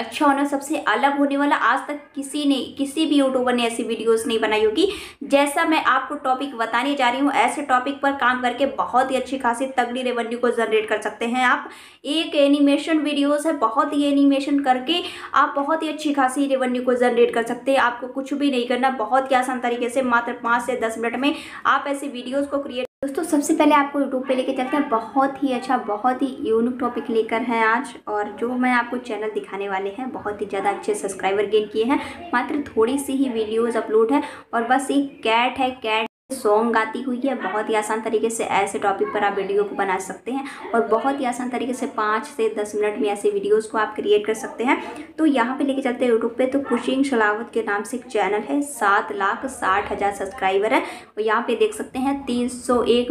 अच्छा होना सबसे अलग होने वाला आज तक किसी ने किसी भी यूट्यूबर ने ऐसी वीडियोस नहीं बनाई होगी जैसा मैं आपको टॉपिक बताने जा रही हूँ ऐसे टॉपिक पर काम करके बहुत ही अच्छी खासी तगड़ी रेवेन्यू को जनरेट कर सकते हैं आप एक एनिमेशन वीडियोस है बहुत ही एनिमेशन करके आप बहुत ही अच्छी खासी रेवेन्यू को जनरेट कर सकते हैं आपको कुछ भी नहीं करना बहुत ही आसान तरीके से मात्र पाँच से दस मिनट में आप ऐसी वीडियोज़ को क्रिएट दोस्तों सबसे पहले आपको यूट्यूब पे लेके चलते हैं बहुत ही अच्छा बहुत ही यूनिक टॉपिक लेकर हैं आज और जो मैं आपको चैनल दिखाने वाले हैं बहुत ही ज़्यादा अच्छे सब्सक्राइबर गेन किए हैं मात्र थोड़ी सी ही वीडियोस अपलोड है और बस एक कैट है कैट सॉन्ग गाती हुई है बहुत ही आसान तरीके से ऐसे टॉपिक पर आप वीडियो को बना सकते हैं और बहुत ही आसान तरीके से पाँच से दस मिनट में ऐसे वीडियोस को आप क्रिएट कर सकते हैं तो यहाँ पे लेके चलते हैं यूट्यूब पे तो कुशिंग शलावत के नाम से एक चैनल है सात लाख साठ हज़ार सब्सक्राइबर है और यहाँ पर देख सकते हैं तीन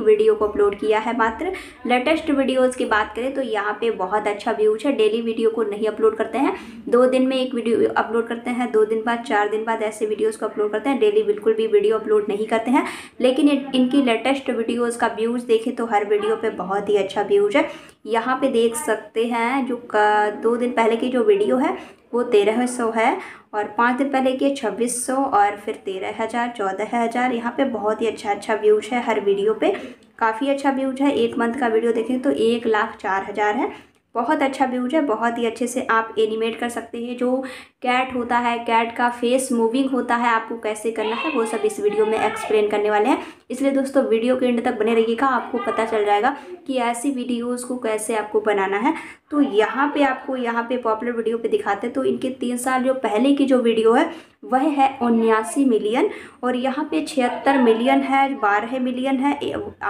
वीडियो को अपलोड किया है मात्र लेटेस्ट वीडियोज़ की बात करें तो यहाँ पर बहुत अच्छा व्यूज है डेली वीडियो को नहीं अपलोड करते हैं दो दिन में एक वीडियो अपलोड करते हैं दो दिन बाद चार दिन बाद ऐसे वीडियोज़ को अपलोड करते हैं डेली बिल्कुल भी वीडियो अपलोड नहीं करते हैं लेकिन इनकी लेटेस्ट वीडियोस का व्यूज़ देखें तो हर वीडियो पे बहुत ही अच्छा व्यूज़ है यहाँ पे देख सकते हैं जो का दो दिन पहले की जो वीडियो है वो तेरह सौ है और पाँच दिन पहले की छब्बीस सौ और फिर तेरह हज़ार चौदह हज़ार यहाँ पर बहुत ही अच्छा अच्छा व्यूज़ है हर वीडियो पर काफ़ी अच्छा व्यूज़ है एक मंथ का वीडियो देखें तो एक लाख चार हज़ार है बहुत अच्छा व्यूज है बहुत ही अच्छे से आप एनिमेट कर सकते हैं जो कैट होता है कैट का फेस मूविंग होता है आपको कैसे करना है वो सब इस वीडियो में एक्सप्लेन करने वाले हैं इसलिए दोस्तों वीडियो के एंड तक बने रहिएगा आपको पता चल जाएगा कि ऐसी वीडियोस को कैसे आपको बनाना है तो यहाँ पे आपको यहाँ पे पॉपुलर वीडियो पे दिखाते हैं तो इनके तीन साल जो पहले की जो वीडियो है वह है उन्यासी मिलियन और यहाँ पे छिहत्तर मिलियन है बारह मिलियन है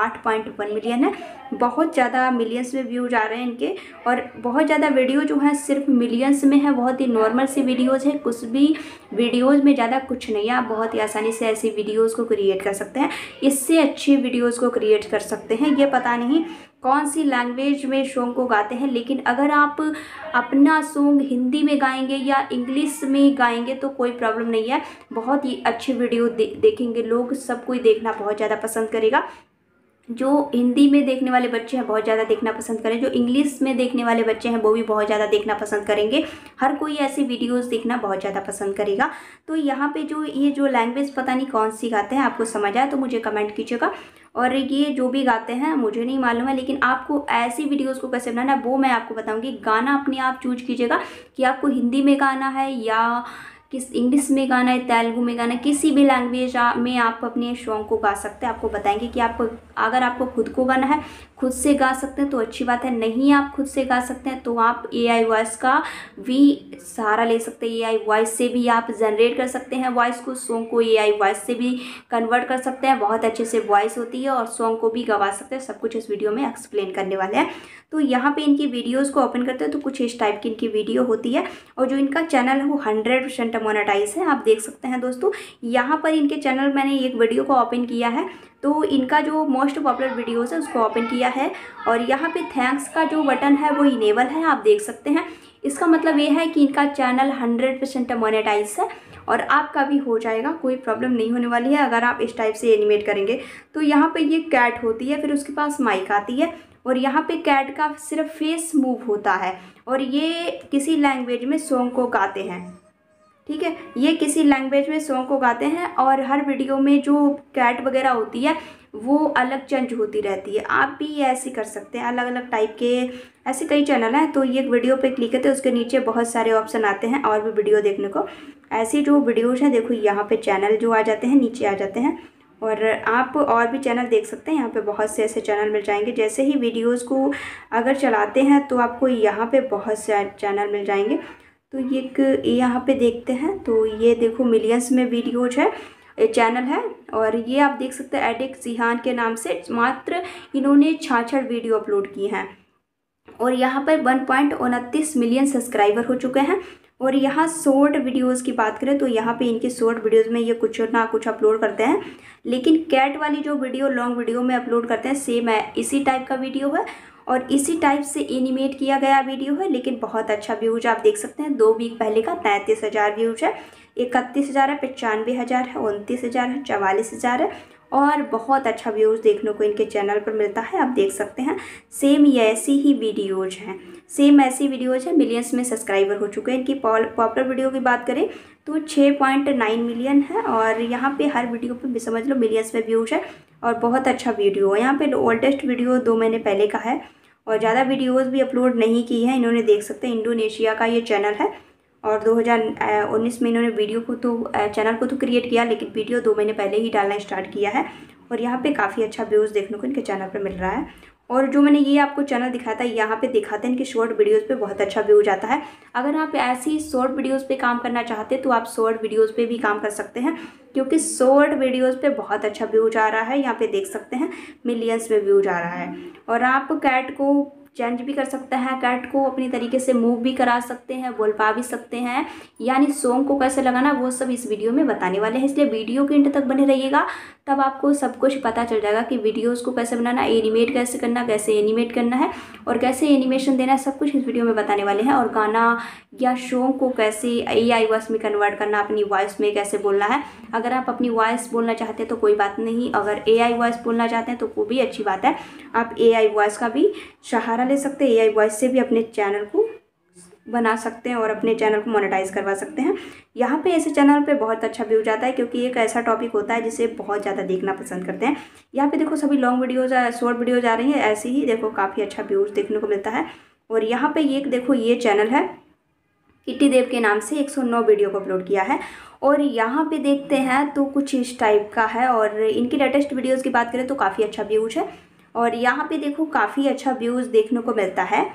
आठ पॉइंट वन मिलियन है बहुत ज़्यादा मिलियंस में व्यूज आ रहे हैं इनके और बहुत ज़्यादा वीडियो जो है सिर्फ मिलियंस में है बहुत ही नॉर्मल सी वीडियोज़ है कुछ भी वीडियोज़ में ज़्यादा कुछ नहीं है आप बहुत ही आसानी से ऐसी वीडियोज़ को क्रिएट कर सकते हैं इससे अच्छी वीडियोज़ को क्रिएट कर सकते हैं ये पता नहीं कौन सी लैंग्वेज में सॉन्ग को गाते हैं लेकिन अगर आप अपना सॉन्ग हिंदी में गाएंगे या इंग्लिश में गाएंगे तो कोई प्रॉब्लम नहीं है बहुत ही अच्छी वीडियो दे, देखेंगे लोग सब कोई देखना बहुत ज़्यादा पसंद करेगा जो हिंदी में देखने वाले बच्चे हैं बहुत ज़्यादा देखना पसंद करें जो इंग्लिश में देखने वाले बच्चे हैं वो भी बहुत ज़्यादा देखना पसंद करेंगे हर कोई ऐसी वीडियोस देखना बहुत ज़्यादा पसंद करेगा तो यहाँ पे जो ये जो लैंग्वेज पता नहीं कौन सी गाते हैं आपको समझ आए तो मुझे कमेंट कीजिएगा और ये जो भी गाते हैं मुझे नहीं मालूम है लेकिन आपको ऐसी वीडियोज़ को कैसे बनाना है वो मैं आपको बताऊँगी गाना अपने आप चूज कीजिएगा कि आपको हिंदी में गाना है या किस इंग्लिश में गाना है तेलुगू में गाना है किसी भी लैंग्वेज में आप अपने शौक को गा सकते हैं आपको बताएंगे कि आप अगर आपको खुद को गाना है खुद से गा सकते हैं तो अच्छी बात है नहीं आप खुद से गा सकते हैं तो आप ए आई वॉइस का भी सहारा ले सकते हैं ए आई वॉइस से भी आप जनरेट कर सकते हैं वॉइस को सॉन्ग को ए आई वॉइस से भी कन्वर्ट कर सकते हैं बहुत अच्छे से वॉइस होती है और सॉन्ग को भी गवा सकते हैं सब कुछ इस वीडियो में एक्सप्लेन करने वाले हैं तो यहाँ पर इनकी वीडियोज़ को ओपन करते हैं तो कुछ इस टाइप की इनकी वीडियो होती है और जो इनका चैनल है वो हंड्रेड घंटा मोनाटाइज है आप देख सकते हैं दोस्तों यहाँ पर इनके चैनल मैंने एक वीडियो को ओपन किया है तो इनका जो मोस्ट पॉपुलर वीडियोज़ है उसको ओपन किया है और यहाँ पे थैंक्स का जो बटन है वो इनेबल है आप देख सकते हैं इसका मतलब ये है कि इनका चैनल हंड्रेड परसेंट मोनेटाइज है और आपका भी हो जाएगा कोई प्रॉब्लम नहीं होने वाली है अगर आप इस टाइप से एनिमेट करेंगे तो यहाँ पे ये कैट होती है फिर उसके पास माइक आती है और यहाँ पे कैट का सिर्फ फेस मूव होता है और ये किसी लैंग्वेज में सॉन्ग को गाते हैं ठीक है ये किसी लैंग्वेज में सॉन्ग को गाते हैं और हर वीडियो में जो कैट वगैरह होती है वो अलग चेंज होती रहती है आप भी ये ऐसे कर सकते हैं अलग अलग टाइप के ऐसे कई चैनल हैं तो ये वीडियो पे क्लिक करते हैं उसके नीचे बहुत सारे ऑप्शन आते हैं और भी वीडियो देखने को ऐसे जो वीडियोज़ हैं देखो यहाँ पे चैनल जो आ जाते हैं नीचे आ जाते हैं और आप और भी चैनल देख सकते हैं यहाँ पे बहुत से ऐसे चैनल मिल जाएंगे जैसे ही वीडियोस को अगर चलाते हैं तो आपको यहाँ पे बहुत से चैनल मिल जाएंगे तो ये यहाँ पे देखते हैं तो ये देखो मिलियंस में वीडियोज है चैनल है और ये आप देख सकते हैं एडिक सिहान के नाम से मात्र इन्होंने छाछ वीडियो अपलोड की हैं और यहाँ पर वन पॉइंट उनतीस मिलियन सब्सक्राइबर हो चुके हैं और यहाँ शॉर्ट वीडियोस की बात करें तो यहाँ पे इनके शॉर्ट वीडियोस में ये कुछ ना कुछ अपलोड करते हैं लेकिन कैट वाली जो वीडियो लॉन्ग वीडियो में अपलोड करते हैं सेम है इसी टाइप का वीडियो है और इसी टाइप से एनिमेट किया गया वीडियो है लेकिन बहुत अच्छा व्यूज आप देख सकते हैं दो वीक पहले का पैंतीस हज़ार व्यूज है इकतीस हज़ार है पचानवे हज़ार है उनतीस हज़ार है चवालीस हज़ार है और बहुत अच्छा व्यूज़ देखने को इनके चैनल पर मिलता है आप देख सकते हैं सेम ऐसी ही वीडियोज हैं सेम ऐसी वीडियोज हैं मिलियंस में सब्सक्राइबर हो चुके हैं इनकी पॉपुलर वीडियो की बात करें तो छः पॉइंट नाइन मिलियन है और यहाँ पे हर वीडियो पे समझ लो मिलियंस में व्यूज है और बहुत अच्छा वीडियो है यहाँ पे ओल्डेस्ट वीडियो दो महीने पहले का है और ज़्यादा वीडियोस भी अपलोड नहीं की है इन्होंने देख सकते हैं इंडोनेशिया का ये चैनल है और 2019 में इन्होंने वीडियो को तो चैनल को तो क्रिएट किया लेकिन वीडियो दो महीने पहले ही डालना स्टार्ट किया है और यहाँ पे काफ़ी अच्छा व्यूज़ देखने को इनके चैनल पर मिल रहा है और जो मैंने ये आपको चैनल दिखाया था यहाँ पे दिखाते हैं इनके शॉर्ट वीडियोस पे बहुत अच्छा व्यू जाता है अगर आप ऐसी शॉर्ट वीडियोस पे काम करना चाहते हैं तो आप शॉर्ट वीडियोस पे भी काम कर सकते हैं क्योंकि शॉर्ट वीडियोस पे बहुत अच्छा व्यू जा रहा है यहाँ पे देख सकते हैं मिलियंस में व्यू जा रहा है और आप कैट को चेंज भी कर सकते हैं कैट को अपनी तरीके से मूव भी करा सकते हैं बोल पा भी सकते हैं यानी सॉन्ग को कैसे लगाना वो सब इस वीडियो में बताने वाले हैं इसलिए वीडियो के इंट तक बने रहिएगा तब आपको सब कुछ पता चल जाएगा कि वीडियोज़ को कैसे बनाना एनिमेट कैसे करना कैसे एनिमेट करना है और कैसे एनिमेशन देना है सब कुछ इस वीडियो में बताने वाले हैं और गाना या सॉन्ग को कैसे ए आई वॉइस में कन्वर्ट करना अपनी वॉइस में कैसे बोलना है अगर आप अपनी वॉइस बोलना चाहते हैं तो कोई बात नहीं अगर ए आई वॉइस बोलना चाहते हैं तो वो भी अच्छी बात है आप ए आई वॉइस का भी सहारा ले सकते हैं ए वॉइस से भी अपने चैनल को बना सकते हैं और अपने चैनल को मोनेटाइज करवा सकते हैं यहाँ पे ऐसे चैनल पे बहुत अच्छा व्यू जाता है क्योंकि एक ऐसा टॉपिक होता है जिसे बहुत ज़्यादा देखना पसंद करते हैं यहाँ पे देखो सभी लॉन्ग वीडियोज शॉर्ट वीडियोज आ रही है ऐसे ही देखो काफ़ी अच्छा व्यूज देखने को मिलता है और यहाँ पर एक देखो ये चैनल है किट्टी देव के नाम से एक वीडियो को अपलोड किया है और यहाँ पे देखते हैं तो कुछ इस टाइप का है और इनकी लेटेस्ट वीडियोज़ की बात करें तो काफ़ी अच्छा व्यूज है और यहाँ पे देखो काफ़ी अच्छा व्यूज़ देखने को मिलता है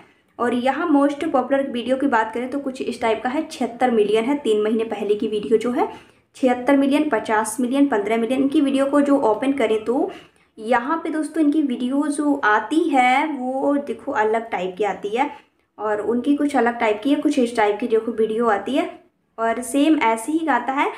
और यहाँ मोस्ट पॉपुलर वीडियो की बात करें तो कुछ इस टाइप का है छिहत्तर मिलियन है तीन महीने पहले की वीडियो जो है छिहत्तर मिलियन पचास मिलियन पंद्रह मिलियन इनकी वीडियो को जो ओपन करें तो यहाँ पे दोस्तों इनकी वीडियो जो आती है वो देखो अलग टाइप की आती है और उनकी कुछ अलग टाइप की है कुछ इस टाइप की देखो वीडियो आती है और सेम ऐसे ही गाता है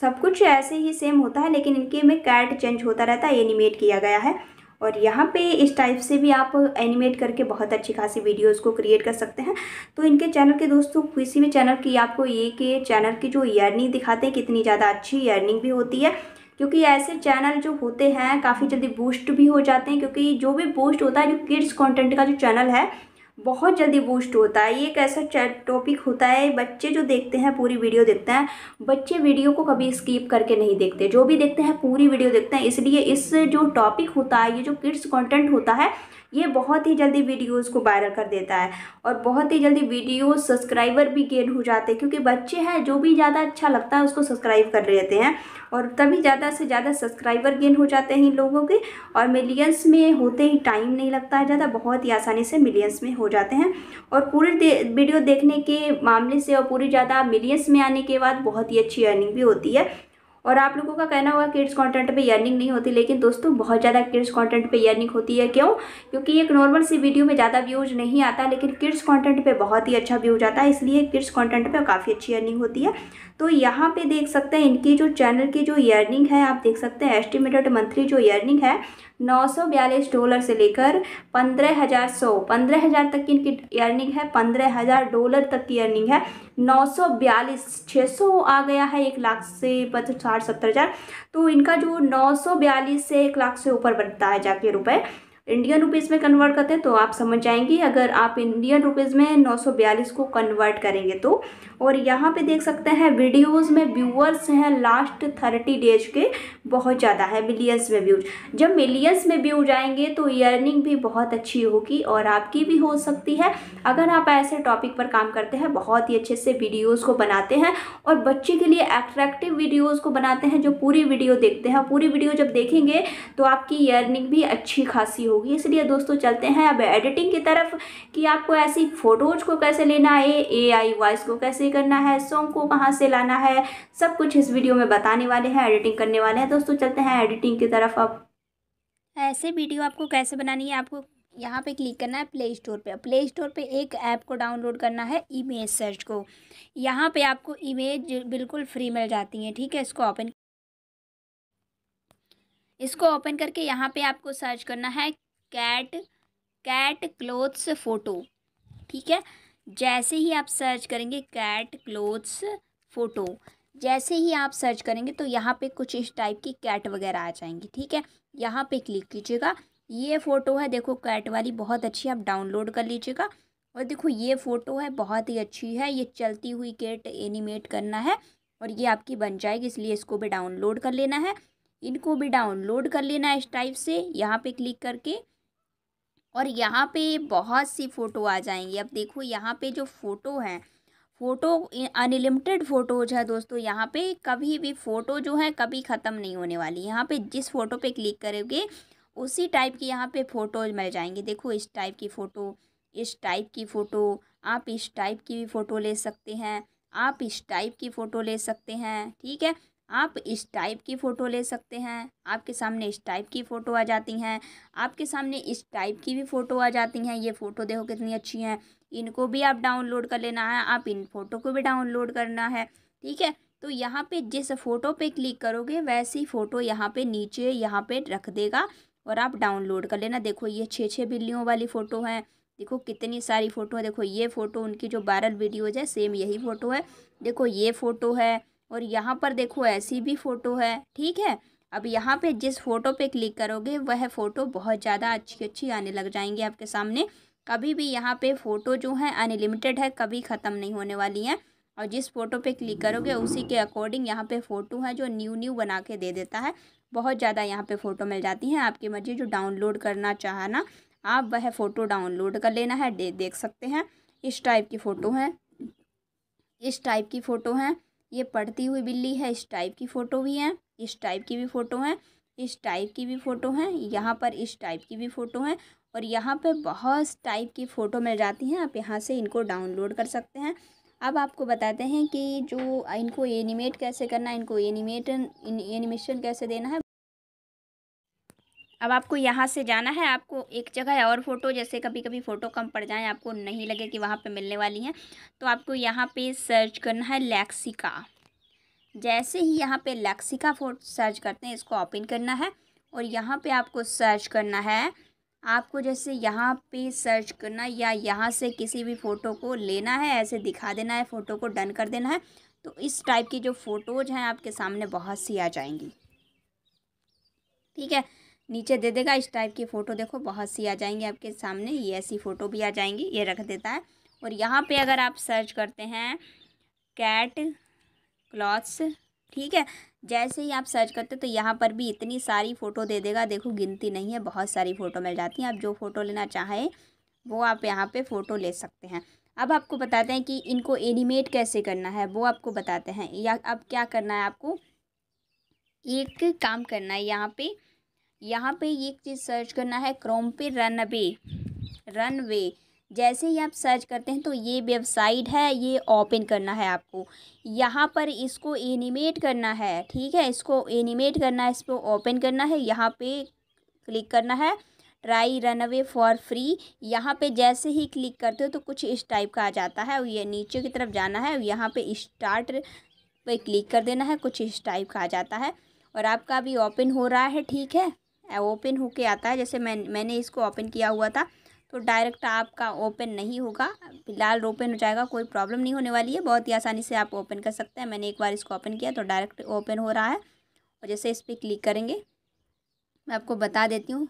सब कुछ ऐसे ही सेम होता है लेकिन इनके में कैट चेंज होता रहता है एनिमेट किया गया है और यहाँ पे इस टाइप से भी आप एनिमेट करके बहुत अच्छी खासी वीडियोस को क्रिएट कर सकते हैं तो इनके चैनल के दोस्तों किसी भी चैनल की आपको ये कि चैनल की जो ईयरनिंग दिखाते हैं कितनी ज़्यादा अच्छी ईयरनिंग भी होती है क्योंकि ऐसे चैनल जो होते हैं काफ़ी जल्दी बूस्ट भी हो जाते हैं क्योंकि जो भी बूस्ट होता है जो किड्स कॉन्टेंट का जो चैनल है बहुत जल्दी बूस्ट होता है ये एक ऐसा टॉपिक होता है बच्चे जो देखते हैं पूरी वीडियो देखते हैं बच्चे वीडियो को कभी स्किप करके नहीं देखते जो भी देखते हैं पूरी वीडियो देखते हैं इसलिए इस जो टॉपिक होता है ये जो किड्स कंटेंट होता है ये बहुत ही जल्दी वीडियोस को वायरल कर देता है और बहुत ही जल्दी वीडियो सब्सक्राइबर भी गेन हो जाते हैं क्योंकि बच्चे हैं जो भी ज़्यादा अच्छा लगता है उसको सब्सक्राइब कर लेते हैं और तभी ज़्यादा से ज़्यादा सब्सक्राइबर गेन हो जाते हैं इन लोगों के और मिलियंस में होते ही टाइम नहीं लगता है ज़्यादा बहुत ही आसानी से मिलियंस में हो जाते हैं और पूरे वीडियो देखने के मामले से और पूरी ज़्यादा मिलियंस में आने के बाद बहुत ही अच्छी अर्निंग भी होती है और आप लोगों का कहना होगा किड्स कंटेंट पे यर्निंग नहीं होती लेकिन दोस्तों बहुत ज़्यादा किड्स कंटेंट पे यर्निंग होती है क्यों क्योंकि एक नॉर्मल सी वीडियो में ज़्यादा व्यूज नहीं आता लेकिन किड्स कंटेंट पे बहुत ही अच्छा व्यूज आता है इसलिए किड्स कंटेंट पे काफ़ी अच्छी अर्निंग होती है तो यहाँ पे देख सकते हैं इनकी जो चैनल की जो यर्निंग है आप देख सकते हैं एस्टिमेटेड मंथली जो यर्निंग है नौ सौ बयालीस डॉलर से लेकर पंद्रह हज़ार सौ पंद्रह हज़ार तक की इनकी अर्निंग है पंद्रह हज़ार डॉलर तक की अर्निंग है नौ सौ बयालीस छः सौ आ गया है एक लाख से साठ सत्तर हज़ार तो इनका जो नौ सौ बयालीस से एक लाख से ऊपर बनता है जाके रुपए इंडियन रुपीज़ में कन्वर्ट करते हैं तो आप समझ जाएंगे अगर आप इंडियन रुपीज़ में 942 को कन्वर्ट करेंगे तो और यहाँ पे देख सकते हैं वीडियोस में व्यूअर्स हैं लास्ट थर्टी डेज के बहुत ज़्यादा है मिलियंस में व्यूज जब मिलियंस में व्यू जाएंगे तो ईयरनिंग भी बहुत अच्छी होगी और आपकी भी हो सकती है अगर आप ऐसे टॉपिक पर काम करते हैं बहुत ही अच्छे से वीडियोज़ को बनाते हैं और बच्चे के लिए अट्रैक्टिव वीडियोज़ को बनाते हैं जो पूरी वीडियो देखते हैं पूरी वीडियो जब देखेंगे तो आपकी ईयरनिंग भी अच्छी खासी होगी इसलिए दोस्तों चलते हैं अब एडिटिंग की तरफ कि आपको ऐसी फ़ोटोज़ को कैसे लेना है ए आई वॉइस को कैसे करना है सॉन्ग को कहाँ से लाना है सब कुछ इस वीडियो में बताने वाले हैं एडिटिंग करने वाले हैं दोस्तों चलते हैं एडिटिंग की तरफ अब ऐसे वीडियो आपको कैसे बनानी है आपको यहाँ पे क्लिक करना है प्ले स्टोर पे प्ले स्टोर पे एक ऐप को डाउनलोड करना है इमेज सर्च को यहाँ पे आपको इमेज बिल्कुल फ्री मिल जाती है ठीक है इसको ओपन इसको ओपन करके यहाँ पे आपको सर्च करना है कैट कैट क्लोथ्स फ़ोटो ठीक है जैसे ही आप सर्च करेंगे कैट क्लोथ्स फ़ोटो जैसे ही आप सर्च करेंगे तो यहाँ पे कुछ इस टाइप की कैट वगैरह आ जाएंगी ठीक है यहाँ पे क्लिक कीजिएगा ये फ़ोटो है देखो कैट वाली बहुत अच्छी आप डाउनलोड कर लीजिएगा और देखो ये फ़ोटो है बहुत ही अच्छी है ये चलती हुई कैट एनिमेट करना है और ये आपकी बन जाएगी इसलिए इसको भी डाउनलोड कर लेना है इनको भी डाउनलोड कर लेना है इस टाइप से यहाँ पे क्लिक करके और यहाँ पे बहुत सी फ़ोटो आ जाएंगी अब देखो यहाँ पे जो फ़ोटो हैं फ़ोटो अनलिमिटेड फ़ोटोज है दोस्तों यहाँ पे कभी भी फ़ोटो जो है कभी ख़त्म नहीं होने वाली यहाँ पे जिस फ़ोटो पे क्लिक करोगे उसी टाइप की यहाँ पे फ़ोटोज मिल जाएंगे देखो इस टाइप की फ़ोटो इस टाइप की फ़ोटो आप इस टाइप की भी फ़ोटो ले सकते हैं आप इस टाइप की फ़ोटो ले सकते हैं ठीक है आप इस टाइप की फ़ोटो ले सकते हैं आपके सामने इस टाइप की फ़ोटो आ जाती हैं आपके सामने इस टाइप की भी फ़ोटो आ जाती हैं ये फ़ोटो देखो कितनी अच्छी हैं इनको भी आप डाउनलोड कर लेना है आप इन फ़ोटो को भी डाउनलोड करना है ठीक है तो यहाँ पे जिस फ़ोटो पे क्लिक करोगे वैसी फ़ोटो यहाँ पे नीचे यहाँ पे रख देगा और आप डाउनलोड कर लेना देखो ये छः छः बिल्लियों वाली फ़ोटो हैं देखो कितनी सारी फ़ोटो है देखो ये फ़ोटो उनकी जो वायरल वीडियोज़ है सेम यही फ़ोटो है देखो ये फ़ोटो है और यहाँ पर देखो ऐसी भी फ़ोटो है ठीक है अब यहाँ पे जिस फ़ोटो पे क्लिक करोगे वह फ़ोटो बहुत ज़्यादा अच्छी अच्छी आने लग जाएंगी आपके सामने कभी भी यहाँ पे फ़ोटो जो है अनलिमिटेड है कभी ख़त्म नहीं होने वाली हैं और जिस फ़ोटो पे क्लिक करोगे उसी के अकॉर्डिंग यहाँ पे फ़ोटो है जो न्यू न्यू बना के दे देता है बहुत ज़्यादा यहाँ पर फ़ोटो मिल जाती हैं आपकी मर्ज़ी जो डाउनलोड करना चाहना आप वह फ़ोटो डाउनलोड कर लेना है देख सकते हैं इस टाइप की फ़ोटो है इस टाइप की फ़ोटो हैं ये पढ़ती हुई बिल्ली है इस टाइप की फ़ोटो भी है इस टाइप की भी फ़ोटो हैं इस टाइप की भी फ़ोटो हैं यहाँ पर इस टाइप की भी फ़ोटो हैं और यहाँ पर बहुत टाइप की फ़ोटो मिल जाती हैं आप यहाँ से इनको डाउनलोड कर सकते हैं अब आपको बताते हैं कि जो इनको एनिमेट कैसे करना है इनको एनिमेट एनिमेशन कैसे देना है अब आपको यहाँ से जाना है आपको एक जगह और फ़ोटो जैसे कभी कभी फ़ोटो कम पड़ जाए आपको नहीं लगे कि वहाँ पे मिलने वाली हैं तो आपको यहाँ पे सर्च करना है लैक्सिका जैसे ही यहाँ पे लैक्सिका फोट सर्च करते हैं इसको ओपन करना है और यहाँ पे आपको सर्च करना है आपको जैसे यहाँ पे सर्च करना या यहाँ से किसी भी फ़ोटो को लेना है ऐसे दिखा देना है फ़ोटो को डन कर देना है तो इस टाइप की जो फ़ोटोज़ हैं आपके सामने बहुत सी आ जाएंगी ठीक है नीचे दे देगा इस टाइप की फ़ोटो देखो बहुत सी आ जाएंगी आपके सामने ये ऐसी फ़ोटो भी आ जाएंगी ये रख देता है और यहाँ पे अगर आप सर्च करते हैं कैट क्लॉथ्स ठीक है जैसे ही आप सर्च करते हो तो यहाँ पर भी इतनी सारी फ़ोटो दे देगा देखो गिनती नहीं है बहुत सारी फ़ोटो मिल जाती हैं आप जो फ़ोटो लेना चाहें वो आप यहाँ पर फ़ोटो ले सकते हैं अब आपको बताते हैं कि इनको एनिमेट कैसे करना है वो आपको बताते हैं या अब क्या करना है आपको एक काम करना है यहाँ पर यहाँ पे एक चीज़ सर्च करना है क्रोम पे रन वे जैसे ही आप सर्च करते हैं तो ये वेबसाइट है ये ओपन करना है आपको यहाँ पर इसको एनिमेट करना है ठीक है इसको एनिमेट करना है इसको ओपन करना है यहाँ पे क्लिक करना है try run away for free यहाँ पे जैसे ही क्लिक करते हो तो कुछ इस टाइप का आ जाता है और ये नीचे की तरफ जाना है यहाँ पे स्टार्ट पे क्लिक कर देना है कुछ इस टाइप का आ जाता है और आपका अभी ओपन हो रहा है ठीक है ओपन होके आता है जैसे मैं मैंने इसको ओपन किया हुआ था तो डायरेक्ट आपका ओपन नहीं होगा फिलहाल ओपन हो जाएगा कोई प्रॉब्लम नहीं होने वाली है बहुत ही आसानी से आप ओपन कर सकते हैं मैंने एक बार इसको ओपन किया तो डायरेक्ट ओपन हो रहा है और जैसे इस पर क्लिक करेंगे मैं आपको बता देती हूँ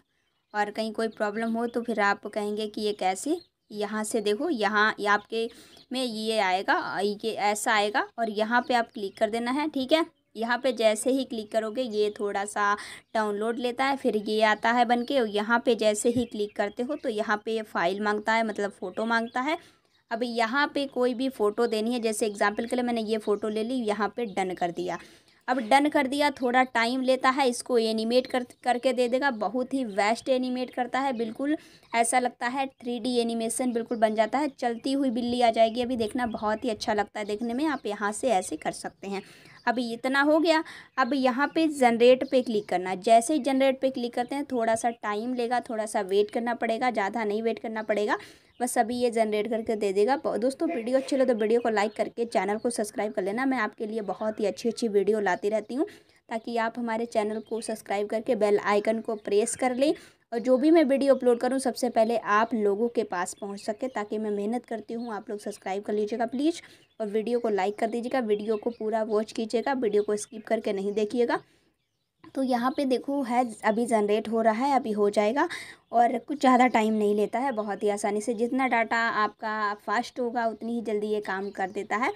और कहीं कोई प्रॉब्लम हो तो फिर आप कहेंगे कि ये कैसे यहाँ से देखो यहाँ आपके में ये आएगा ये ऐसा आएगा और यहाँ पे आप क्लिक कर देना है ठीक है यहाँ पे जैसे ही क्लिक करोगे ये थोड़ा सा डाउनलोड लेता है फिर ये आता है बनके और यहाँ पे जैसे ही क्लिक करते हो तो यहाँ पे ये फाइल मांगता है मतलब फ़ोटो मांगता है अब यहाँ पे कोई भी फ़ोटो देनी है जैसे एग्जाम्पल के लिए मैंने ये फ़ोटो ले ली यहाँ पे डन कर दिया अब डन कर दिया थोड़ा टाइम लेता है इसको एनिमेट कर करके दे देगा बहुत ही वेस्ट एनिमेट करता है बिल्कुल ऐसा लगता है थ्री डी एनिमेशन बिल्कुल बन जाता है चलती हुई बिल्ली आ जाएगी अभी देखना बहुत ही अच्छा लगता है देखने में आप यहाँ से ऐसे कर सकते हैं अब इतना हो गया अब यहाँ पे जनरेट पे क्लिक करना जैसे ही जनरेट पे क्लिक करते हैं थोड़ा सा टाइम लेगा थोड़ा सा वेट करना पड़ेगा ज़्यादा नहीं वेट करना पड़ेगा बस अभी ये जनरेट करके दे देगा दोस्तों वीडियो अच्छी लगे तो वीडियो को लाइक करके चैनल को सब्सक्राइब कर लेना मैं आपके लिए बहुत ही अच्छी अच्छी वीडियो लाती रहती हूँ ताकि आप हमारे चैनल को सब्सक्राइब करके बेल आइकन को प्रेस कर लें और जो भी मैं वीडियो अपलोड करूँ सबसे पहले आप लोगों के पास पहुँच सके ताकि मैं मेहनत करती हूँ आप लोग सब्सक्राइब कर लीजिएगा प्लीज़ और वीडियो को लाइक कर दीजिएगा वीडियो को पूरा वॉच कीजिएगा वीडियो को स्किप करके नहीं देखिएगा तो यहाँ पे देखो है अभी जनरेट हो रहा है अभी हो जाएगा और कुछ ज़्यादा टाइम नहीं लेता है बहुत ही आसानी से जितना डाटा आपका फास्ट होगा उतनी ही जल्दी ये काम कर देता है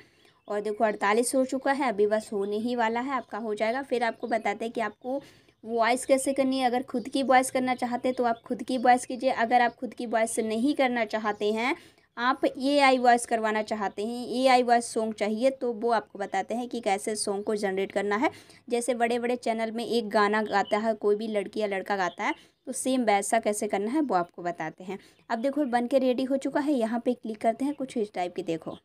और देखो अड़तालीस हो चुका है अभी बस होने ही वाला है आपका हो जाएगा फिर आपको बताते हैं कि आपको वॉइस कैसे करनी है अगर खुद की वॉइस करना चाहते हैं तो आप खुद की वॉइस कीजिए अगर आप खुद की वॉइस नहीं करना चाहते हैं आप ए आई वॉइस करवाना चाहते हैं ए आई वॉइस सॉन्ग चाहिए तो वो आपको बताते हैं कि कैसे सॉन्ग को जनरेट करना है जैसे बड़े बड़े चैनल में एक गाना गाता है कोई भी लड़की या लड़का गाता है तो सेम वैसा कैसे करना है वो आपको बताते हैं अब देखो बन के रेडी हो चुका है यहाँ पे क्लिक करते हैं कुछ इस टाइप की देखो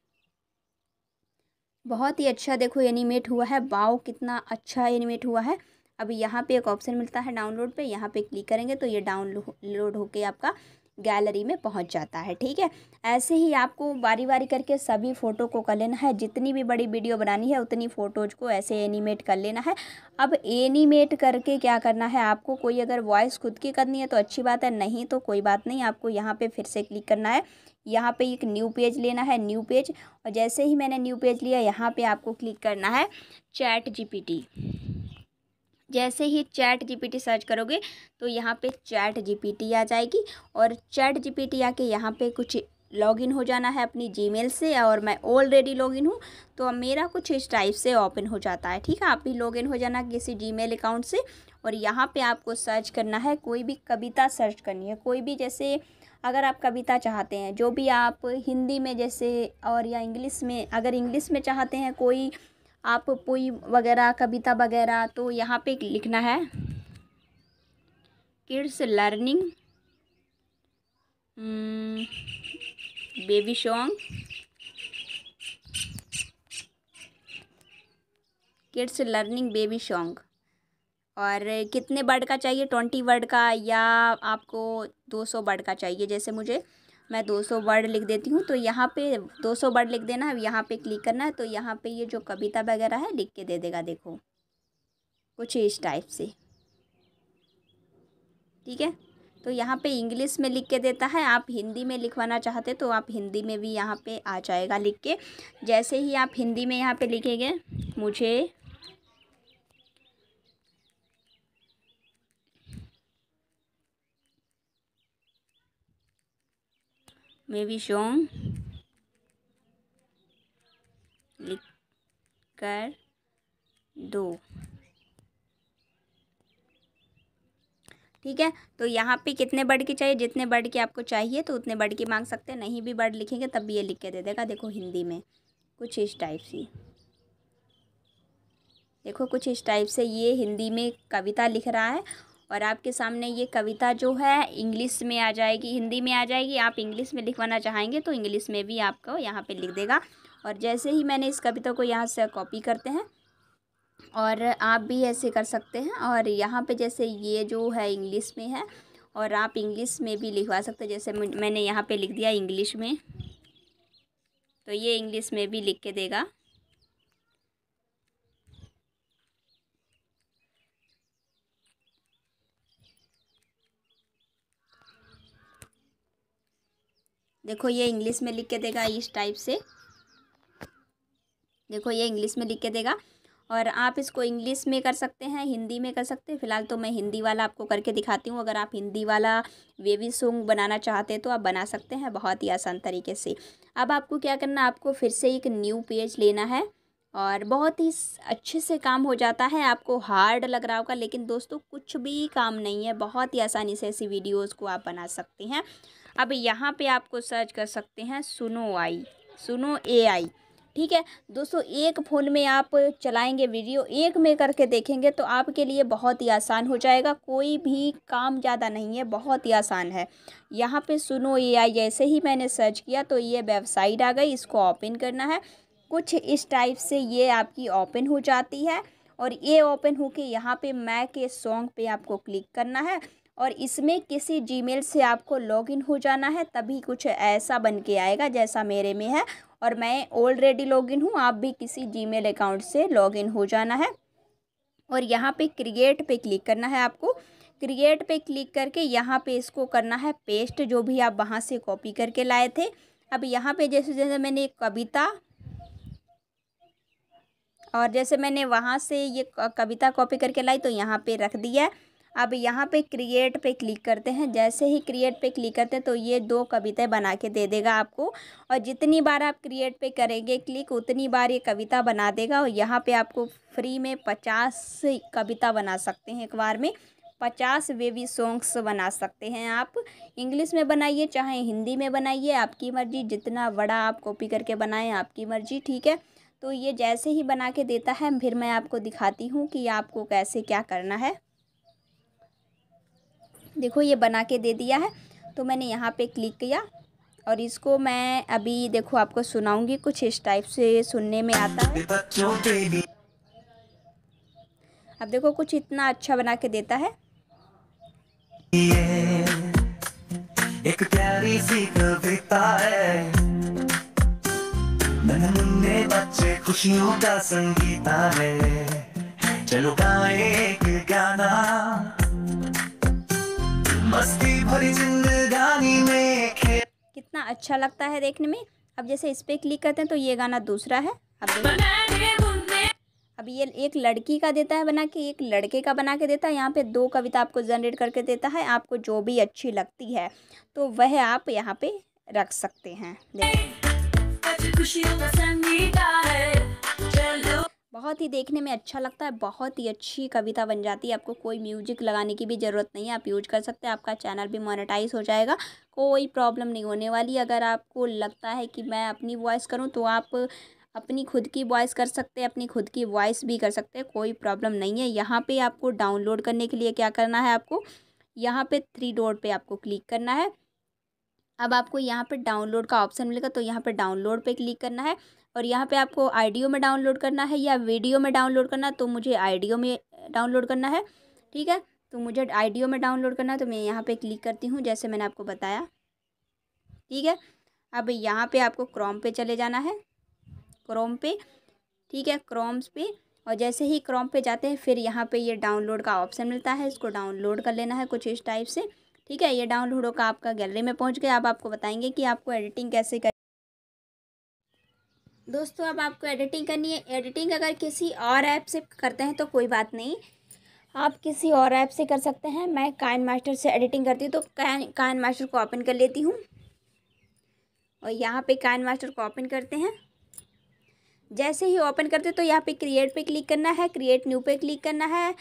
बहुत ही अच्छा देखो एनिमेट हुआ है बाव कितना अच्छा एनिमेट हुआ है अभी यहाँ पे एक ऑप्शन मिलता है डाउनलोड पे यहाँ पे क्लिक करेंगे तो ये डाउनलोड होके आपका गैलरी में पहुँच जाता है ठीक है ऐसे ही आपको बारी बारी करके सभी फ़ोटो को कर लेना है जितनी भी बड़ी वीडियो बनानी है उतनी फ़ोटोज़ को ऐसे एनिमेट कर लेना है अब एनिमेट करके क्या करना है आपको कोई अगर वॉइस खुद की करनी है तो अच्छी बात है नहीं तो कोई बात नहीं आपको यहाँ पर फिर से क्लिक करना है यहाँ पे एक न्यू पेज लेना है न्यू पेज और जैसे ही मैंने न्यू पेज लिया यहाँ पे आपको क्लिक करना है चैट जीपीटी जैसे ही चैट जीपीटी सर्च करोगे तो यहाँ पे चैट जीपीटी आ जाएगी और चैट जीपीटी आके यहाँ पे कुछ लॉगिन हो जाना है अपनी जीमेल से और मैं ऑलरेडी लॉगिन हूँ तो मेरा कुछ इस टाइप से ओपन हो जाता है ठीक है आप भी लॉगिन हो जाना किसी जीमेल अकाउंट से और यहाँ पे आपको सर्च करना है कोई भी कविता सर्च करनी है कोई भी जैसे अगर आप कविता चाहते हैं जो भी आप हिंदी में जैसे और या इंग्लिश में अगर इंग्लिश में चाहते हैं कोई आप पोई वगैरह कविता वगैरह तो यहाँ पे लिखना है kids learning hmm, baby song kids learning baby song और कितने वर्ड का चाहिए ट्वेंटी वर्ड का या आपको दो सौ वर्ड का चाहिए जैसे मुझे मैं 200 वर्ड लिख देती हूँ तो यहाँ पे 200 वर्ड लिख देना है यहाँ पे क्लिक करना है तो यहाँ पे ये जो कविता वगैरह है लिख के दे देगा देखो कुछ इस टाइप से ठीक है तो यहाँ पे इंग्लिश में लिख के देता है आप हिंदी में लिखवाना चाहते तो आप हिंदी में भी यहाँ पे आ जाएगा लिख के जैसे ही आप हिंदी में यहाँ पे लिखेंगे मुझे maybe शोंग लिख कर दो ठीक है तो यहाँ पे कितने बर्ड की चाहिए जितने बर्ड की आपको चाहिए तो उतने बर्ड की मांग सकते हैं नहीं भी बर्ड लिखेंगे तब भी ये लिख के दे देगा देखो हिंदी में कुछ इस टाइप से देखो कुछ इस टाइप से ये हिंदी में कविता लिख रहा है और आपके सामने ये कविता जो है इंग्लिश में आ जाएगी हिंदी में आ जाएगी आप इंग्लिश में लिखवाना चाहेंगे तो इंग्लिश में भी आपको यहाँ पे लिख देगा और जैसे ही मैंने इस कविता को यहाँ से कॉपी करते हैं और आप भी ऐसे कर सकते हैं और यहाँ पे जैसे ये जो है इंग्लिश में है और आप इंग्लिश में भी लिखवा सकते हैं जैसे मैंने यहाँ पर लिख दिया इंग्लिश में तो ये इंग्लिश में भी लिख के देगा देखो ये इंग्लिश में लिख के देगा इस टाइप से देखो ये इंग्लिश में लिख के देगा और आप इसको इंग्लिश में कर सकते हैं हिंदी में कर सकते हैं फ़िलहाल तो मैं हिंदी वाला आपको करके दिखाती हूँ अगर आप हिंदी वाला वेवी सॉन्ग बनाना चाहते हैं तो आप बना सकते हैं बहुत ही आसान तरीके से अब आपको क्या करना आपको फिर से एक न्यू पेज लेना है और बहुत ही अच्छे से काम हो जाता है आपको हार्ड लग रहा होगा लेकिन दोस्तों कुछ भी काम नहीं है बहुत ही आसानी से ऐसी वीडियोज़ को आप बना सकते हैं अब यहाँ पे आपको सर्च कर सकते हैं सुनो आई सुनो ए आई ठीक है दोस्तों एक फ़ोन में आप चलाएंगे वीडियो एक में करके देखेंगे तो आपके लिए बहुत ही आसान हो जाएगा कोई भी काम ज़्यादा नहीं है बहुत ही आसान है यहाँ पे सुनो ए आई जैसे ही मैंने सर्च किया तो ये वेबसाइट आ गई इसको ओपन करना है कुछ इस टाइप से ये आपकी ओपन हो जाती है और ये ओपन होके यहाँ पे मैं के सॉन्ग पे आपको क्लिक करना है और इसमें किसी जीमेल से आपको लॉगिन हो जाना है तभी कुछ ऐसा बन के आएगा जैसा मेरे में है और मैं ऑलरेडी लॉगिन हूँ आप भी किसी जीमेल अकाउंट से लॉगिन हो जाना है और यहाँ पे क्रिएट पे क्लिक करना है आपको क्रिएट पे क्लिक करके यहाँ पे इसको करना है पेस्ट जो भी आप वहाँ से कॉपी करके लाए थे अब यहाँ पे जैसे जैसे मैंने कविता और जैसे मैंने वहाँ से ये कविता कॉपी करके लाई तो यहाँ पे रख दिया अब यहाँ पे क्रिएट पे क्लिक करते हैं जैसे ही क्रिएट पे क्लिक करते हैं तो ये दो कविताएं बना के दे देगा आपको और जितनी बार आप क्रिएट पे करेंगे क्लिक उतनी बार ये कविता बना देगा और यहाँ पे आपको फ्री में पचास कविता बना सकते हैं एक बार में पचास वेवी सॉन्ग्स बना सकते हैं आप इंग्लिश में बनाइए चाहे हिंदी में बनाइए आपकी मर्ज़ी जितना बड़ा आप कॉपी करके बनाएँ आपकी मर्ज़ी ठीक है तो ये जैसे ही बना के देता है फिर मैं आपको दिखाती हूँ कि आपको कैसे क्या करना है देखो ये बना के दे दिया है तो मैंने यहाँ पे क्लिक किया और इसको मैं अभी देखो आपको सुनाऊंगी कुछ इस टाइप से सुनने में आता है अब देखो कुछ इतना अच्छा बना के देता है एक प्यारी सी कविता है मन मुन्ने बच्चे खुशियों का संगीता है चलो गाए एक गाना मस्ती भरी जिंदगानी में कितना अच्छा लगता है देखने में अब जैसे इस पे क्लिक करते हैं तो ये गाना दूसरा है अब अब ये एक लड़की का देता है बना के एक लड़के का बना के देता है यहाँ पे दो कविता आपको जनरेट करके देता है आपको जो भी अच्छी लगती है तो वह आप यहाँ पे रख सकते हैं बहुत ही देखने में अच्छा लगता है बहुत ही अच्छी कविता बन जाती है आपको कोई म्यूजिक लगाने की भी ज़रूरत नहीं है आप यूज कर सकते हैं आपका चैनल भी मोनेटाइज हो जाएगा कोई प्रॉब्लम नहीं होने वाली अगर आपको लगता है कि मैं अपनी वॉइस करूँ तो आप अपनी खुद की वॉइस कर सकते हैं अपनी खुद की वॉइस भी कर सकते हैं कोई प्रॉब्लम नहीं है यहाँ पर आपको डाउनलोड करने के लिए क्या करना है आपको यहाँ पर थ्री डोर पर आपको क्लिक करना है अब आपको यहाँ पर डाउनलोड का ऑप्शन मिलेगा तो यहाँ पर डाउनलोड पर क्लिक करना है और यहाँ पे आपको आईडियो में डाउनलोड करना है या वीडियो में डाउनलोड करना तो मुझे आईडियो में डाउनलोड करना है ठीक है तो मुझे आईडियो में डाउनलोड करना है तो मैं यहाँ पे क्लिक करती हूँ जैसे मैंने आपको बताया ठीक है अब यहाँ पे आपको क्रोम पे चले जाना है क्रोम पे ठीक है क्रोम्स पे और जैसे ही क्रोम पे जाते हैं फिर यहाँ पर ये डाउनलोड का ऑप्शन मिलता है इसको डाउनलोड कर लेना है कुछ इस टाइप से ठीक है ये डाउनलोड होगा आपका गैलरी में पहुँच गया अब आपको बताएंगे कि आपको एडिटिंग कैसे कर दोस्तों अब आपको एडिटिंग करनी है एडिटिंग अगर किसी और ऐप से करते हैं तो कोई बात नहीं आप किसी और ऐप से कर सकते हैं मैं काइन मास्टर से एडिटिंग करती हूँ तो काइन काइन मास्टर को ओपन कर लेती हूँ और यहाँ पे काइन मास्टर को ओपन करते हैं जैसे ही ओपन करते तो यहाँ पे क्रिएट पे क्लिक करना है क्रिएट न्यू पे क्लिक करना है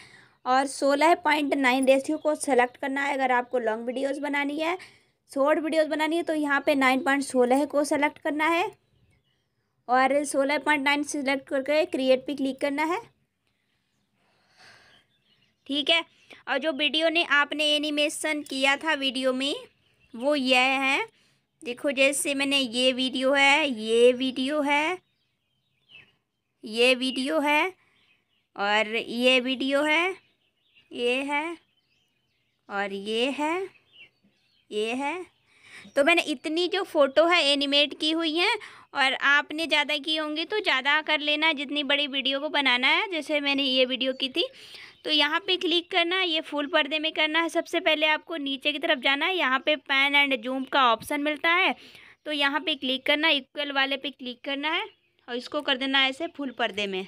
और सोलह पॉइंट नाइन रेशियो को सेलेक्ट करना है अगर आपको लॉन्ग वीडियोज़ बनानी है शॉर्ट वीडियोज़ बनानी है तो यहाँ पर नाइन पॉइंट सोलह को सेलेक्ट करना है और सोलह पॉइंट नाइन सेलेक्ट करके क्रिएट पे क्लिक करना है ठीक है और जो वीडियो ने आपने एनिमेशन किया था वीडियो में वो यह है देखो जैसे मैंने ये वीडियो है ये वीडियो है ये वीडियो है और ये वीडियो है ये है और ये है ये है तो मैंने इतनी जो फ़ोटो है एनिमेट की हुई हैं और आपने ज़्यादा की होंगी तो ज़्यादा कर लेना जितनी बड़ी वीडियो को बनाना है जैसे मैंने ये वीडियो की थी तो यहाँ पे क्लिक करना है ये फुल पर्दे में करना है सबसे पहले आपको नीचे की तरफ जाना है यहाँ पे पैन एंड जूम का ऑप्शन मिलता है तो यहाँ पे क्लिक करना इक्वल वाले पे क्लिक करना है और इसको कर देना है ऐसे फुल पर्दे में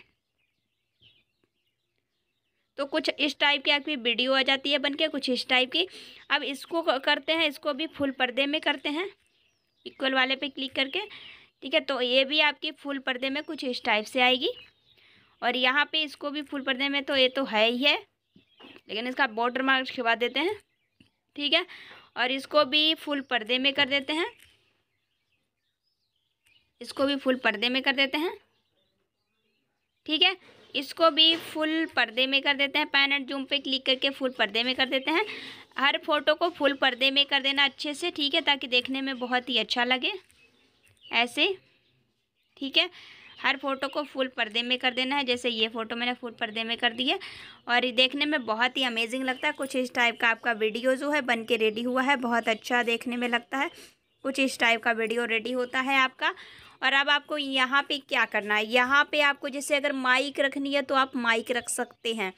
तो कुछ इस टाइप की आपकी वीडियो आ जाती है बनके कुछ इस टाइप की अब इसको करते हैं इसको भी फुल पर्दे में करते हैं इक्वल वाले पे क्लिक करके ठीक है तो ये भी आपकी फुल पर्दे में कुछ इस टाइप से आएगी और यहाँ पे इसको भी फुल पर्दे में तो ये तो है ही है लेकिन इसका बॉर्डर मार्क छिपा देते हैं ठीक है और इसको भी फुल पर्दे में कर देते हैं इसको भी फुल पर्दे में कर देते हैं ठीक है इसको भी फुल पर्दे में कर देते हैं पैन एंड जूम पे क्लिक करके फुल पर्दे में कर देते हैं हर फोटो को फुल पर्दे में कर देना अच्छे से ठीक है ताकि देखने में बहुत ही अच्छा लगे ऐसे ठीक है हर फोटो को फुल पर्दे में कर देना है जैसे ये फ़ोटो मैंने फुल पर्दे में कर दी है और ये देखने में बहुत ही अमेजिंग लगता है कुछ इस टाइप का आपका वीडियो जो है बन के रेडी हुआ है बहुत अच्छा देखने में लगता है कुछ इस टाइप का वीडियो रेडी होता है आपका और अब आपको यहाँ पे क्या करना है यहाँ पे आपको जैसे अगर माइक रखनी है तो आप माइक रख सकते हैं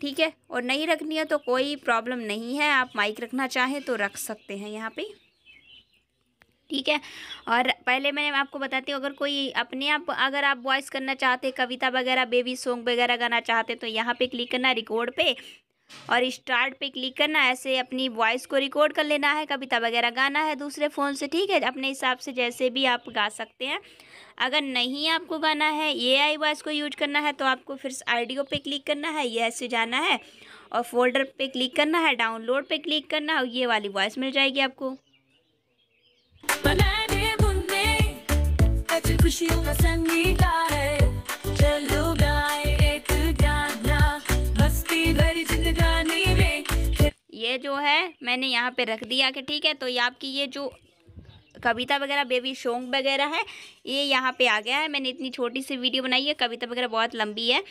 ठीक है और नहीं रखनी है तो कोई प्रॉब्लम नहीं है आप माइक रखना चाहें तो रख सकते हैं यहाँ पे ठीक है और पहले मैं आपको बताती हूँ अगर कोई अपने आप अगर आप वॉइस करना चाहते कविता वगैरह बेबी सॉन्ग वगैरह गाना चाहते तो यहाँ पे क्लिक करना रिकॉर्ड पे और स्टार्ट पे क्लिक करना ऐसे अपनी वॉइस को रिकॉर्ड कर लेना है कविता वगैरह गाना है दूसरे फ़ोन से ठीक है अपने हिसाब से जैसे भी आप गा सकते हैं अगर नहीं आपको गाना है ए आई वॉइस को यूज करना है तो आपको फिर आइडियो पे क्लिक करना है ये ऐसे जाना है और फोल्डर पे क्लिक करना है डाउनलोड पे क्लिक करना है ये वाली वॉइस मिल जाएगी आपको ये जो है मैंने यहाँ पे रख दिया कि ठीक है तो ये आपकी ये जो कविता वगैरह बेबी शोंग वगैरह है ये यहाँ पे आ गया है मैंने इतनी छोटी सी वीडियो बनाई है कविता वगैरह बहुत लंबी है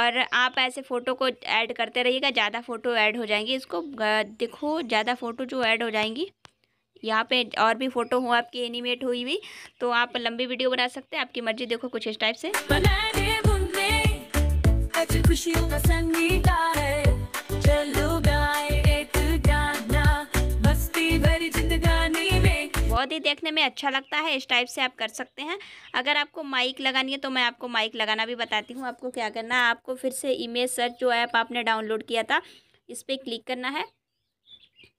और आप ऐसे फ़ोटो को ऐड करते रहिएगा ज़्यादा फ़ोटो ऐड हो जाएंगी इसको देखो ज़्यादा फ़ोटो जो ऐड हो जाएंगी यहाँ पे और भी फ़ोटो हो आपकी एनिमेट हुई हुई तो आप लंबी वीडियो बना सकते हैं आपकी मर्जी देखो कुछ इस टाइप से बहुत ही देखने में अच्छा लगता है इस टाइप से आप कर सकते हैं अगर आपको माइक लगानी है तो मैं आपको माइक लगाना भी बताती हूँ आपको क्या करना है आपको फिर से इमेज सर्च जो ऐप आपने डाउनलोड किया था इस पर क्लिक करना है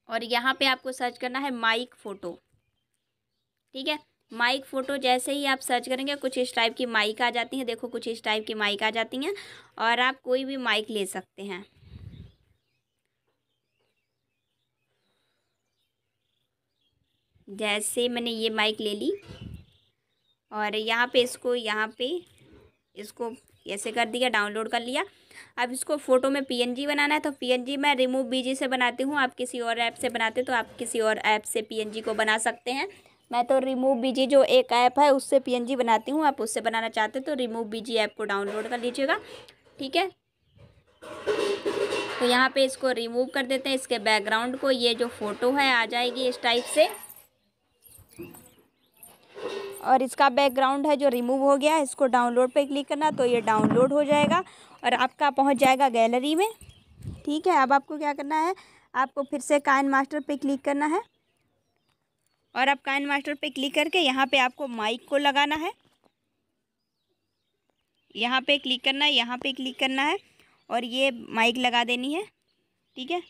और यहाँ पे आपको सर्च करना है माइक फ़ोटो ठीक है माइक फ़ोटो जैसे ही आप सर्च करेंगे कुछ इस टाइप की माइक आ जाती हैं देखो कुछ इस टाइप की माइक आ जाती हैं और आप कोई भी माइक ले सकते हैं जैसे मैंने ये माइक ले ली और यहाँ पे इसको यहाँ पे इसको ऐसे कर दिया डाउनलोड कर लिया अब इसको फ़ोटो में पीएनजी बनाना है तो पीएनजी मैं रिमूव बीजी से बनाती हूँ आप किसी और ऐप से बनाते तो आप किसी और ऐप से पीएनजी को बना सकते हैं मैं तो रिमूव बीजी जो एक ऐप है उससे पीएनजी बनाती हूँ आप उससे बनाना चाहते तो रिमूव बीजी ऐप को डाउनलोड कर लीजिएगा ठीक है तो यहाँ पे इसको रिमूव कर देते हैं इसके बैकग्राउंड को ये जो फ़ोटो है आ जाएगी इस टाइप से और इसका बैकग्राउंड है जो रिमूव हो गया इसको डाउनलोड पे क्लिक करना तो ये डाउनलोड हो जाएगा और आपका पहुंच जाएगा गैलरी में ठीक है अब आपको क्या करना है आपको फिर से काइन मास्टर पे क्लिक करना है और आप काइन मास्टर पे क्लिक करके यहाँ पे आपको माइक को लगाना है यहाँ पे क्लिक करना है यहाँ पे क्लिक करना है और ये माइक लगा देनी है ठीक है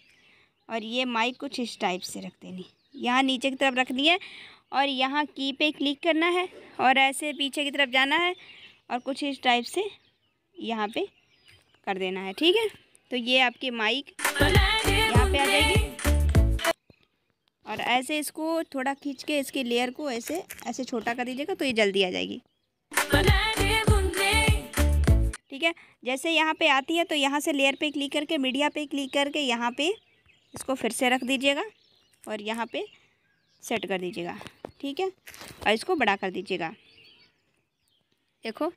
और ये माइक कुछ इस टाइप से रख देनी यहाँ नीचे की तरफ रखनी है और यहाँ की पे क्लिक करना है और ऐसे पीछे की तरफ जाना है और कुछ इस टाइप से यहाँ पे कर देना है ठीक है तो ये आपकी माइक यहाँ पे आ जाएगी और ऐसे इसको थोड़ा खींच के इसके लेयर को ऐसे ऐसे छोटा कर दीजिएगा तो ये जल्दी आ जाएगी ठीक है जैसे यहाँ पे आती है तो यहाँ से लेयर पे क्लिक करके मीडिया पे क्लिक करके यहाँ पे इसको फिर से रख दीजिएगा और यहाँ पे सेट कर दीजिएगा ठीक है और इसको बड़ा कर दीजिएगा देखो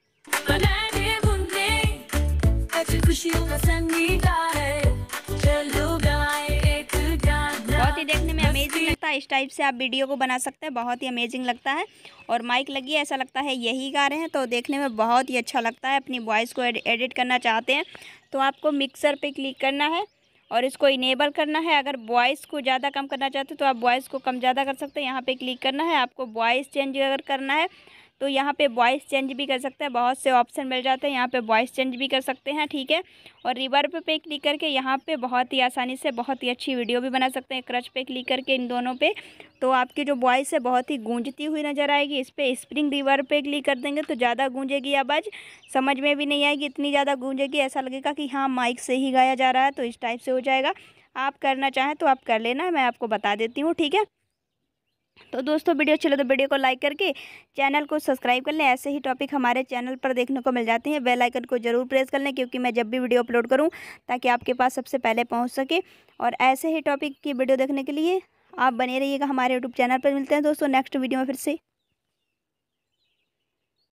खुशियों का बहुत ही देखने में अमेजिंग लगता है इस टाइप से आप वीडियो को बना सकते हैं बहुत ही अमेजिंग लगता है और माइक लगी ऐसा लगता है यही गा रहे हैं तो देखने में बहुत ही अच्छा लगता है अपनी वॉइस को एडिट करना चाहते हैं तो आपको मिक्सर पे क्लिक करना है और इसको इनेबल करना है अगर वॉइस को ज़्यादा कम करना चाहते हैं तो आप वॉइस को कम ज़्यादा कर सकते हैं यहाँ पे क्लिक करना है आपको वॉइस चेंज अगर करना है तो यहाँ पे वॉइस चेंज भी कर सकते हैं बहुत से ऑप्शन मिल जाते हैं यहाँ पे वॉइस चेंज भी कर सकते हैं ठीक है और रिवर्ब पे क्लिक करके यहाँ पे बहुत ही आसानी से बहुत ही अच्छी वीडियो भी बना सकते हैं क्रच पे क्लिक करके इन दोनों पे तो आपकी जो वॉइस है बहुत ही गूंजती हुई नज़र आएगी इस पर स्प्रिंग रिवर पे क्लिक कर देंगे तो ज़्यादा गूंजेगी आवाज़ समझ में भी नहीं आएगी इतनी ज़्यादा गूंजेगी ऐसा लगेगा कि हाँ माइक से ही गाया जा रहा है तो इस टाइप से हो जाएगा आप करना चाहें तो आप कर लेना मैं आपको बता देती हूँ ठीक है तो दोस्तों वीडियो अच्छी लगे तो वीडियो को लाइक करके चैनल को सब्सक्राइब कर लें ऐसे ही टॉपिक हमारे चैनल पर देखने को मिल जाते हैं बेल आइकन को जरूर प्रेस कर लें क्योंकि मैं जब भी वीडियो अपलोड करूं ताकि आपके पास सबसे पहले पहुंच सके और ऐसे ही टॉपिक की वीडियो देखने के लिए आप बने रहिएगा हमारे यूट्यूब चैनल पर मिलते हैं दोस्तों नेक्स्ट वीडियो में फिर से